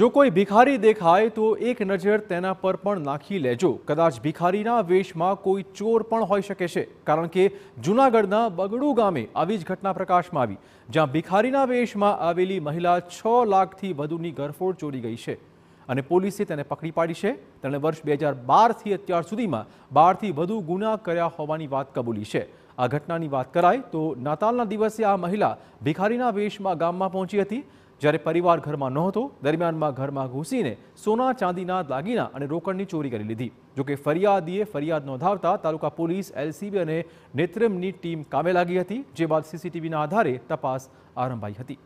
જો કોઈ ભિખારી દેખાય તો એક નજર તેના પર પણ નાખી લેજો કદાચ ભિખારીના વેશમાં કોઈ ચોર પણ હોઈ શકે છે કારણ કે જૂનાગઢના બગડુ ગામે આવી જ ઘટના પ્રકાશમાં આવી જ્યાં ભિખારીના વેશમાં આવેલી મહિલા છ લાખથી વધુની ગરફોડ ચોરી ગઈ છે અને પોલીસે તેને પકડી પાડી છે તેણે વર્ષ બે હજાર બારથી અત્યાર સુધીમાં બારથી વધુ ગુના કર્યા હોવાની વાત કબૂલી છે આ ઘટનાની વાત કરાય તો નાતાલના દિવસે આ મહિલા ભિખારીના વેશમાં ગામમાં પહોંચી હતી જ્યારે પરિવાર ઘરમાં નહોતો દરમિયાનમાં ઘરમાં ઘૂસીને સોના ચાંદીના દાગીના અને રોકડની ચોરી કરી લીધી જોકે ફરિયાદીએ ફરિયાદ નોંધાવતા તાલુકા પોલીસ એલસીબી અને નેત્રમની ટીમ કામે લાગી હતી જે બાદ સીસીટીવીના આધારે તપાસ આરંભાઈ હતી